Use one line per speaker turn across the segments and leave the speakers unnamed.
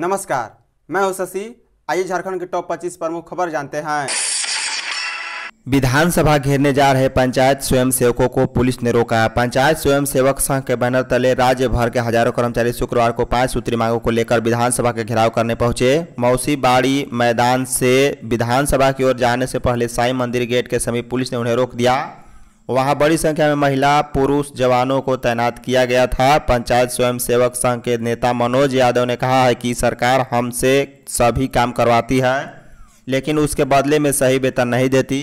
नमस्कार मैं हूं शशि आइए झारखंड के टॉप 25 प्रमुख खबर जानते हैं विधानसभा घेरने जा रहे पंचायत स्वयं सेवकों को पुलिस ने रोका पंचायत स्वयं सेवक संघ के बैनर तले राज्य भर के हजारों कर्मचारी शुक्रवार को पांच सूत्री मांगों को लेकर विधानसभा के घेराव करने पहुंचे मौसी बाड़ी मैदान से विधानसभा की ओर जाने से पहले साई मंदिर गेट के समीप पुलिस ने उन्हें रोक दिया वहां बड़ी संख्या में महिला पुरुष जवानों को तैनात किया गया था पंचायत स्वयंसेवक संघ के नेता मनोज यादव ने कहा है कि सरकार हमसे सभी काम करवाती है लेकिन उसके बदले में सही वेतन नहीं देती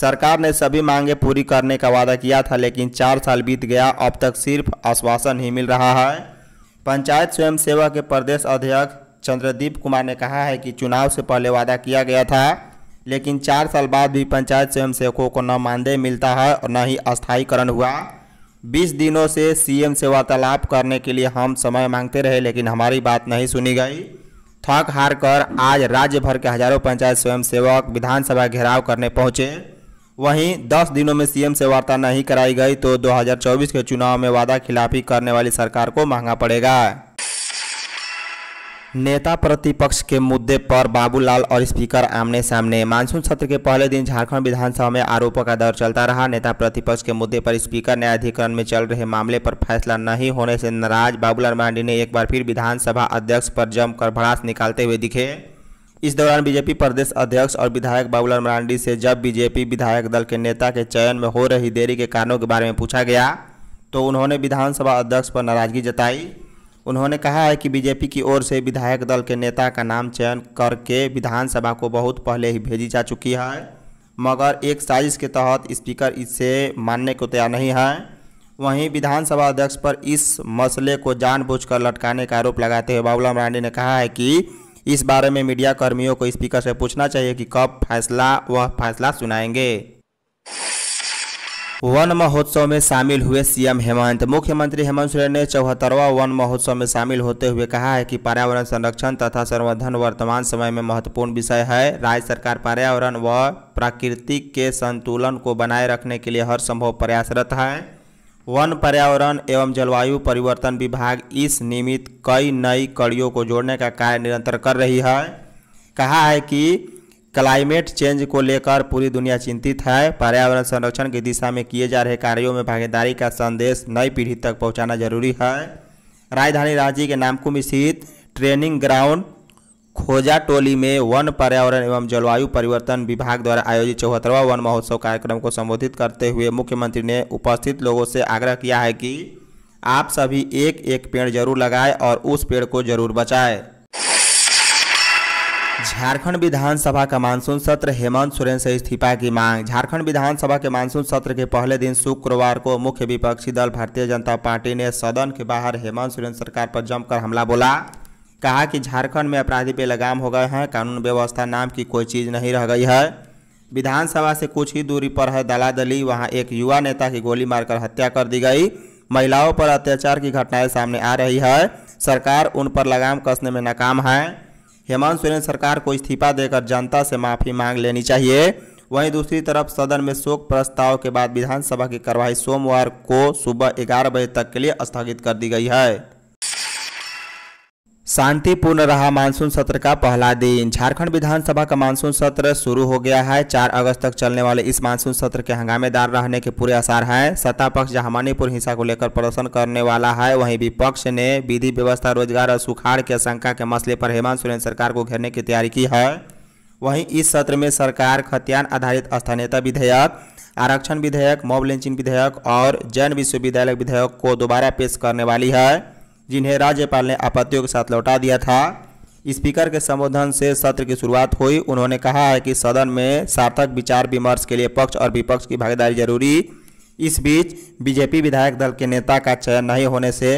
सरकार ने सभी मांगे पूरी करने का वादा किया था लेकिन चार साल बीत गया अब तक सिर्फ आश्वासन ही मिल रहा है पंचायत स्वयंसेवा के प्रदेश अध्यक्ष चंद्रदीप कुमार ने कहा है कि चुनाव से पहले वादा किया गया था लेकिन चार साल बाद भी पंचायत स्वयं सेवकों को न मानदेय मिलता है और न ही अस्थायीकरण हुआ बीस दिनों से सीएम से वार्तालाप करने के लिए हम समय मांगते रहे लेकिन हमारी बात नहीं सुनी गई थक हार कर आज राज्य भर के हजारों पंचायत स्वयं सेवक विधानसभा घेराव करने पहुंचे वहीं 10 दिनों में सीएम से वार्ता नहीं कराई गई तो 2024 के चुनाव में वादा खिलाफी करने वाली सरकार को महंगा पड़ेगा नेता प्रतिपक्ष के मुद्दे पर बाबूलाल और स्पीकर आमने सामने मानसून सत्र के पहले दिन झारखंड विधानसभा में आरोपों का दौर चलता रहा नेता प्रतिपक्ष के मुद्दे पर स्पीकर न्यायाधिकरण में चल रहे मामले पर फैसला नहीं होने से नाराज बाबूलाल मांडी ने एक बार फिर विधानसभा अध्यक्ष पर जमकर भड़ास निकालते हुए दिखे इस दौरान बीजेपी प्रदेश अध्यक्ष और विधायक बाबूलाल मरांडी से जब बीजेपी विधायक दल के नेता के चयन में हो रही देरी के कारणों के बारे में पूछा गया तो उन्होंने विधानसभा अध्यक्ष पर नाराजगी जताई उन्होंने कहा है कि बीजेपी की ओर से विधायक दल के नेता का नाम चयन करके विधानसभा को बहुत पहले ही भेजी जा चुकी है मगर एक साजिश के तहत स्पीकर इसे मानने को तैयार नहीं है वहीं विधानसभा अध्यक्ष पर इस मसले को जानबूझकर लटकाने का आरोप लगाते हुए बाबूलाल मरांडी ने कहा है कि इस बारे में मीडिया कर्मियों को स्पीकर से पूछना चाहिए कि कब फैसला वह फैसला सुनाएंगे वन महोत्सव में शामिल हुए सीएम हेमंत मुख्यमंत्री हेमंत सोरेन ने चौहत्तरवा वन महोत्सव में शामिल होते हुए कहा है कि पर्यावरण संरक्षण तथा संवर्धन वर्तमान समय में महत्वपूर्ण विषय है राज्य सरकार पर्यावरण व प्राकृतिक के संतुलन को बनाए रखने के लिए हर संभव प्रयासरत है वन पर्यावरण एवं जलवायु परिवर्तन विभाग इस निमित्त कई नई कड़ियों को जोड़ने का कार्य निरंतर कर रही है कहा है कि क्लाइमेट चेंज को लेकर पूरी दुनिया चिंतित है पर्यावरण संरक्षण की दिशा में किए जा रहे कार्यों में भागीदारी का संदेश नई पीढ़ी तक पहुंचाना जरूरी है राजधानी रांची के नामकुम स्थित ट्रेनिंग ग्राउंड खोजा टोली में वन पर्यावरण एवं जलवायु परिवर्तन विभाग द्वारा आयोजित चौहत्तरवा वन महोत्सव कार्यक्रम को संबोधित करते हुए मुख्यमंत्री ने उपस्थित लोगों से आग्रह किया है कि आप सभी एक एक पेड़ जरूर लगाएं और उस पेड़ को जरूर बचाएं झारखंड विधानसभा का मानसून सत्र हेमंत सोरेन से इस्तीफा की मांग झारखंड विधानसभा के मानसून सत्र के पहले दिन शुक्रवार को मुख्य विपक्षी दल भारतीय जनता पार्टी ने सदन के बाहर हेमंत सोरेन सरकार पर जमकर हमला बोला कहा कि झारखंड में अपराधी पे लगाम हो गए हैं कानून व्यवस्था नाम की कोई चीज़ नहीं रह गई है विधानसभा से कुछ ही दूरी पर है दलादली वहाँ एक युवा नेता की गोली मारकर हत्या कर दी गई महिलाओं पर अत्याचार की घटनाएं सामने आ रही है सरकार उन पर लगाम कसने में नाकाम है हेमंत सोरेन सरकार को इस्तीफा देकर जनता से माफी मांग लेनी चाहिए वहीं दूसरी तरफ सदन में शोक प्रस्ताव के बाद विधानसभा की कार्यवाही सोमवार को सुबह ग्यारह बजे तक के लिए स्थगित कर दी गई है शांतिपूर्ण रहा मानसून सत्र का पहला दिन झारखंड विधानसभा का मानसून सत्र शुरू हो गया है 4 अगस्त तक चलने वाले इस मानसून सत्र के हंगामेदार रहने के पूरे आसार हैं सत्ता पक्ष जहां मणिपुर हिंसा को लेकर प्रदर्शन करने वाला है वहीं विपक्ष ने विधि व्यवस्था रोजगार और सुखाड़ की आशंका के मसले पर हेमंत सोरेन सरकार को घेरने की तैयारी की है वहीं इस सत्र में सरकार खतियान आधारित स्थानीयता विधेयक आरक्षण विधेयक मॉब लिंचिंग विधेयक और जैन विश्वविद्यालय विधेयक को दोबारा पेश करने वाली है जिन्हें राज्यपाल ने आपत्तियों के साथ लौटा दिया था स्पीकर के संबोधन से सत्र की शुरुआत हुई उन्होंने कहा है कि सदन में सार्थक विचार विमर्श के लिए पक्ष और विपक्ष की भागीदारी जरूरी इस बीच बीजेपी विधायक दल के नेता का चयन नहीं होने से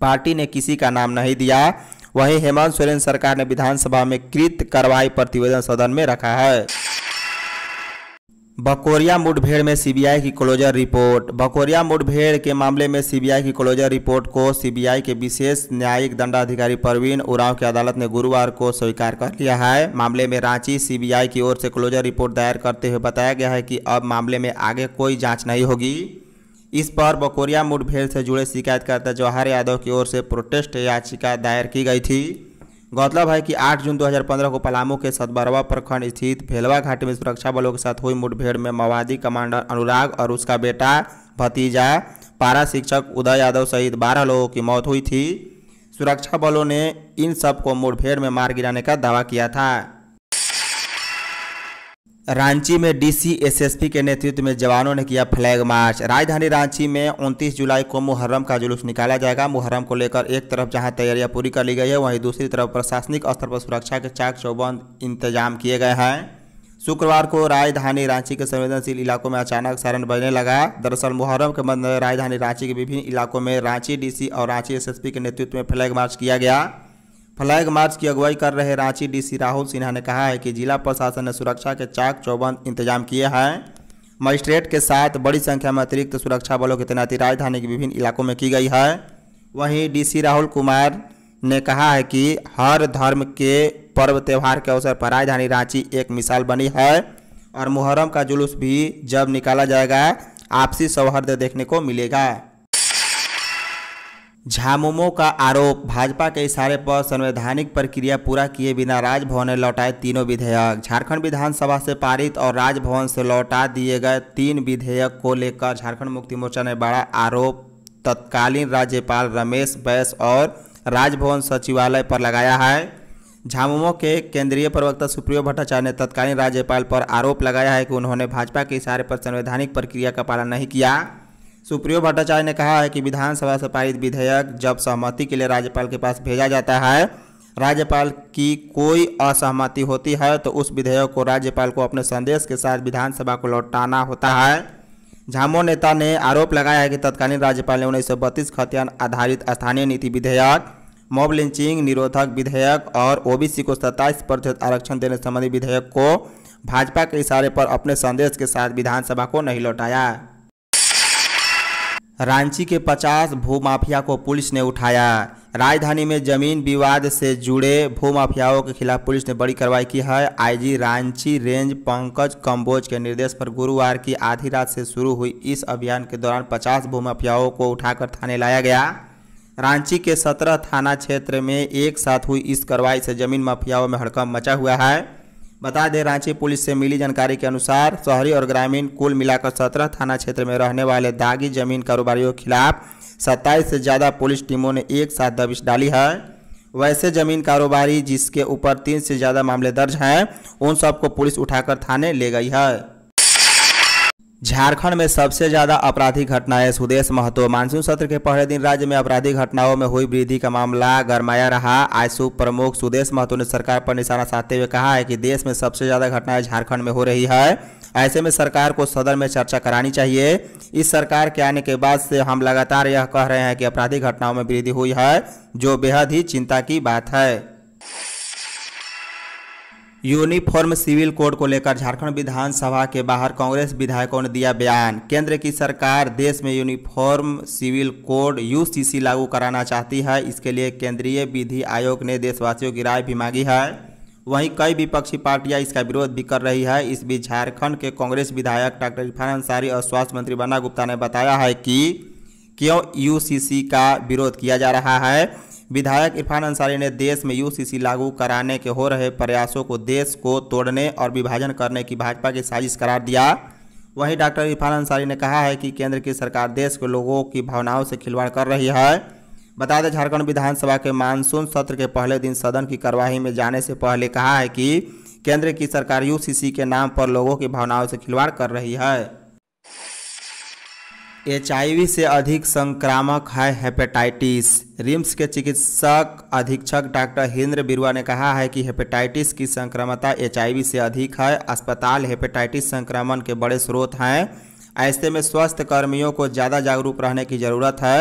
पार्टी ने किसी का नाम नहीं दिया वहीं हेमंत सोरेन सरकार ने विधानसभा में कृत कार्रवाई प्रतिवेदन सदन में रखा है बकोरिया मुठभेड़ में सीबीआई की क्लोजर रिपोर्ट बकोरिया मुठभेड़ के मामले में सीबीआई की क्लोजर रिपोर्ट को सीबीआई के विशेष न्यायिक दंडाधिकारी प्रवीण उराव की अदालत ने गुरुवार को स्वीकार कर लिया है मामले में रांची सीबीआई की ओर से क्लोजर रिपोर्ट दायर करते हुए बताया गया है कि अब मामले में आगे कोई जाँच नहीं होगी इस पर बकोरिया मुठभेड़ से जुड़े शिकायतकर्ता जवाहर यादव की ओर से प्रोटेस्ट याचिका दायर की गई थी गौरतलब है कि 8 जून 2015 को पलामू के सतबरवा प्रखंड स्थित भेलवा घाटी में सुरक्षा बलों के साथ हुई मुठभेड़ में माओवादी कमांडर अनुराग और उसका बेटा भतीजा पारा शिक्षक उदय यादव सहित 12 लोगों की मौत हुई थी सुरक्षा बलों ने इन सबको मुठभेड़ में मार गिराने का दावा किया था रांची में डीसीएसएसपी के नेतृत्व में जवानों ने किया फ्लैग मार्च राजधानी रांची में 29 जुलाई को मुहर्रम का जुलूस निकाला जाएगा मुहर्रम को लेकर एक तरफ जहां तैयारियां पूरी कर ली गई है वहीं दूसरी तरफ प्रशासनिक स्तर पर सुरक्षा के चाक चौबंद इंतजाम किए गए हैं शुक्रवार को राजधानी रांची के संवेदनशील इलाकों में अचानक सायरन बजने लगा दरअसल मुहर्रम के मद्देनजर राजधानी रांची के विभिन्न इलाकों में रांची डीसी और रांची एसएसपी के नेतृत्व में फ्लैग मार्च किया गया फ्लैग मार्च की अगुवाई कर रहे रांची डीसी राहुल सिन्हा ने कहा है कि जिला प्रशासन ने सुरक्षा के चाक चौबंद इंतजाम किए हैं मजिस्ट्रेट के साथ बड़ी संख्या में अतिरिक्त सुरक्षा बलों की तैनाती राजधानी के विभिन्न इलाकों में की गई है वहीं डीसी राहुल कुमार ने कहा है कि हर धर्म के पर्व त्यौहार के अवसर पर राजधानी रांची एक मिसाल बनी है और मुहर्रम का जुलूस भी जब निकाला जाएगा आपसी सौहार्द देखने को मिलेगा झामुमो का आरोप भाजपा के इशारे पर संवैधानिक प्रक्रिया पूरा किए बिना राजभवन लौटाए तीनों विधेयक झारखंड विधानसभा से पारित और राजभवन से लौटा दिए गए तीन विधेयक को लेकर झारखंड मुक्ति मोर्चा ने बड़ा आरोप तत्कालीन राज्यपाल रमेश बैस और राजभवन सचिवालय पर लगाया है झामुमो के केंद्रीय प्रवक्ता सुप्रियो भट्टाचार्य ने तत्कालीन राज्यपाल पर आरोप लगाया है कि उन्होंने भाजपा के इशारे पर संवैधानिक प्रक्रिया का पालन नहीं किया सुप्रियो भट्टाचार्य ने कहा है कि विधानसभा से पारित विधेयक जब सहमति के लिए राज्यपाल के पास भेजा जाता है राज्यपाल की कोई असहमति होती है तो उस विधेयक को राज्यपाल को अपने संदेश के साथ विधानसभा को लौटाना होता है झामो नेता ने आरोप लगाया है कि तत्कालीन राज्यपाल ने उन्नीस सौ बत्तीस आधारित स्थानीय नीति विधेयक मॉब लिंचिंग निरोधक विधेयक और ओबीसी को सत्ताईस प्रतिशत आरक्षण देने संबंधी विधेयक को भाजपा के इशारे पर अपने संदेश के साथ विधानसभा को नहीं लौटाया रांची के 50 भूमाफिया को पुलिस ने उठाया राजधानी में जमीन विवाद से जुड़े भूमाफियाओं के खिलाफ पुलिस ने बड़ी कार्रवाई की है आईजी रांची रेंज पंकज कम्बोज के निर्देश पर गुरुवार की आधी रात से शुरू हुई इस अभियान के दौरान 50 भूमाफियाओं को उठाकर थाने लाया गया रांची के सत्रह थाना क्षेत्र में एक साथ हुई इस कार्रवाई से जमीन माफियाओं में हड़कम मचा हुआ है बता दें रांची पुलिस से मिली जानकारी के अनुसार शहरी और ग्रामीण कुल मिलाकर सत्रह थाना क्षेत्र में रहने वाले दागी जमीन कारोबारियों के खिलाफ सत्ताईस से ज़्यादा पुलिस टीमों ने एक साथ दबिश डाली है वैसे जमीन कारोबारी जिसके ऊपर तीन से ज़्यादा मामले दर्ज हैं उन सबको पुलिस उठाकर थाने ले गई है झारखंड में सबसे ज्यादा अपराधी घटनाएं सुदेश महतो मानसून सत्र के पहले दिन राज्य में अपराधी घटनाओं में हुई वृद्धि का मामला गरमाया रहा आयसू प्रमुख सुदेश महतो ने सरकार पर निशाना साधते हुए कहा है कि देश में सबसे ज्यादा घटनाएं झारखंड में हो रही है ऐसे में सरकार को सदन में चर्चा करानी चाहिए इस सरकार के आने के बाद से हम लगातार यह कह रहे हैं कि अपराधी घटनाओं में वृद्धि हुई है जो बेहद ही चिंता की बात है यूनिफॉर्म सिविल कोड को लेकर झारखंड विधानसभा के बाहर कांग्रेस विधायकों ने दिया बयान केंद्र की सरकार देश में यूनिफॉर्म सिविल कोड यूसीसी लागू कराना चाहती है इसके लिए केंद्रीय विधि आयोग ने देशवासियों की राय भी मांगी है वहीं कई विपक्षी पार्टियां इसका विरोध भी कर रही है इस बीच झारखंड के कांग्रेस विधायक डॉक्टर इरफान अंसारी और स्वास्थ्य मंत्री बन्ना गुप्ता ने बताया है कि क्यों यू का विरोध किया जा रहा है विधायक इरफान अंसारी ने देश में यूसीसी लागू कराने के हो रहे प्रयासों को देश को तोड़ने और विभाजन करने की भाजपा की साजिश करार दिया वहीं डॉक्टर इरफान अंसारी ने कहा है कि केंद्र की सरकार देश के लोगों की भावनाओं से खिलवाड़ कर रही है बता दें झारखंड विधानसभा के मानसून सत्र के पहले दिन सदन की कार्यवाही में जाने से पहले कहा है कि केंद्र की सरकार यूसीसी के नाम पर लोगों की भावनाओं से खिलवाड़ कर रही है एचआईवी से अधिक संक्रामक है हेपेटाइटिस रिम्स के चिकित्सक अधीक्षक डॉक्टर हिंद्र बिरुआ ने कहा है कि हेपेटाइटिस की संक्रामकता एचआईवी से अधिक है अस्पताल हेपेटाइटिस संक्रमण के बड़े स्रोत हैं ऐसे में स्वास्थ्य कर्मियों को ज़्यादा जागरूक रहने की ज़रूरत है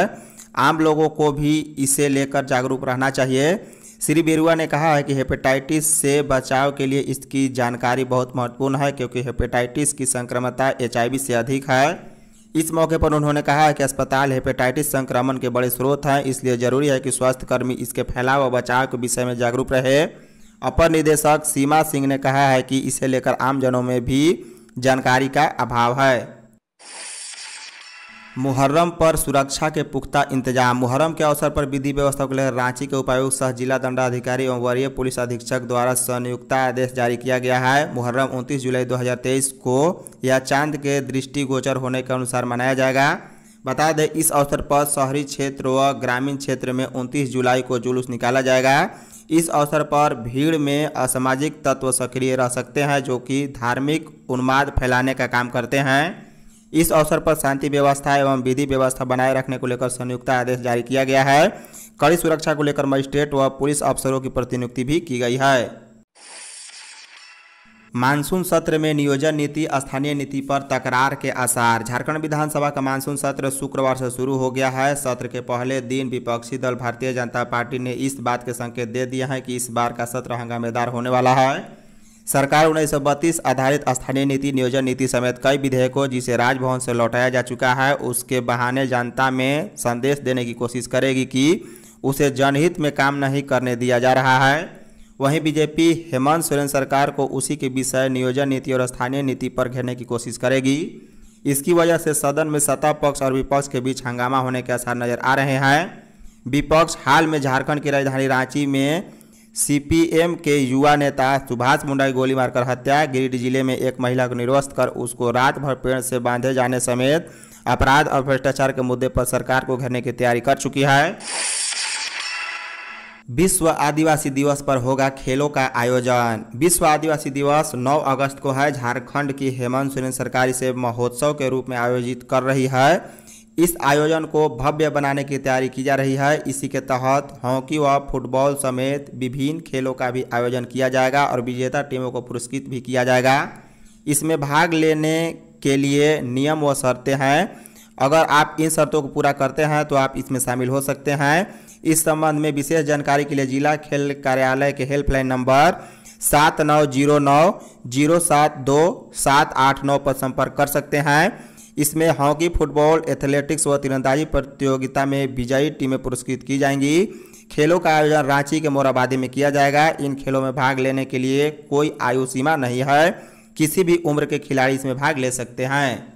आम लोगों को भी इसे लेकर जागरूक रहना चाहिए श्री बिरुआ ने कहा है कि हेपेटाइटिस से बचाव के लिए इसकी जानकारी बहुत महत्वपूर्ण है क्योंकि हेपेटाइटिस की संक्रमता एच से अधिक है इस मौके पर उन्होंने कहा है कि अस्पताल हेपेटाइटिस संक्रमण के बड़े स्रोत हैं इसलिए जरूरी है कि स्वास्थ्यकर्मी इसके फैलाव और बचाव के विषय में जागरूक रहे अपर निदेशक सीमा सिंह ने कहा है कि इसे लेकर आमजनों में भी जानकारी का अभाव है मुहर्रम पर सुरक्षा के पुख्ता इंतजाम मुहर्रम के अवसर पर विधि व्यवस्था को लेकर रांची के उपायुक्त सह जिला दंडाधिकारी एवं वरीय पुलिस अधीक्षक द्वारा संयुक्ता आदेश जारी किया गया है मुहर्रम 29 जुलाई 2023 को यह चांद के दृष्टिगोचर होने के अनुसार मनाया जाएगा बता दें इस अवसर पर शहरी क्षेत्र व ग्रामीण क्षेत्र में उनतीस जुलाई को जुलूस निकाला जाएगा इस अवसर पर भीड़ में असामाजिक तत्व सक्रिय रह सकते हैं जो कि धार्मिक उन्माद फैलाने का काम करते हैं इस अवसर पर शांति व्यवस्था एवं विधि व्यवस्था बनाए रखने को लेकर संयुक्त आदेश जारी किया गया है कड़ी सुरक्षा को लेकर मजिस्ट्रेट व पुलिस अफसरों की प्रतिनियुक्ति भी की गई है मानसून सत्र में नियोजन नीति स्थानीय नीति पर तकरार के आसार झारखंड विधानसभा का मानसून सत्र शुक्रवार से शुरू हो गया है सत्र के पहले दिन विपक्षी दल भारतीय जनता पार्टी ने इस बात के संकेत दे दिया है कि इस बार का सत्र हंगामेदार होने वाला है सरकार उन्नीस आधारित स्थानीय नीति नियोजन नीति समेत कई विधेयकों जिसे राजभवन से लौटाया जा चुका है उसके बहाने जनता में संदेश देने की कोशिश करेगी कि उसे जनहित में काम नहीं करने दिया जा रहा है वहीं बीजेपी हेमंत सोरेन सरकार को उसी के विषय नियोजन नीति और स्थानीय नीति पर घेरने की कोशिश करेगी इसकी वजह से सदन में सत्ता पक्ष और विपक्ष के बीच हंगामा होने के आसार नजर आ रहे हैं विपक्ष हाल में झारखंड की राजधानी रांची में सीपीएम के युवा नेता सुभाष मुंडा की गोली मारकर हत्या गिरिडीह जिले में एक महिला को निरस्त कर उसको रात भर पेड़ से बांधे जाने समेत अपराध और भ्रष्टाचार के मुद्दे पर सरकार को घेरने की तैयारी कर चुकी है विश्व आदिवासी दिवस पर होगा खेलों का आयोजन विश्व आदिवासी दिवस 9 अगस्त को है झारखंड की हेमंत सोरेन सरकारी से महोत्सव के रूप में आयोजित कर रही है इस आयोजन को भव्य बनाने की तैयारी की जा रही है इसी के तहत हॉकी व फुटबॉल समेत विभिन्न खेलों का भी आयोजन किया जाएगा और विजेता टीमों को पुरस्कृत भी किया जाएगा इसमें भाग लेने के लिए नियम व शर्तें हैं अगर आप इन शर्तों को पूरा करते हैं तो आप इसमें शामिल हो सकते हैं इस संबंध में विशेष जानकारी के लिए जिला खेल कार्यालय के हेल्पलाइन नंबर सात नौ जीरो नौ जीरो सात दो सात आठ नौ पर संपर्क कर सकते हैं इसमें हॉकी फुटबॉल एथलेटिक्स व तीरंदाजी प्रतियोगिता में विजयी टीमें पुरस्कृत की जाएंगी खेलों का आयोजन रांची के मोराबादी में किया जाएगा इन खेलों में भाग लेने के लिए कोई आयु सीमा नहीं है किसी भी उम्र के खिलाड़ी इसमें भाग ले सकते हैं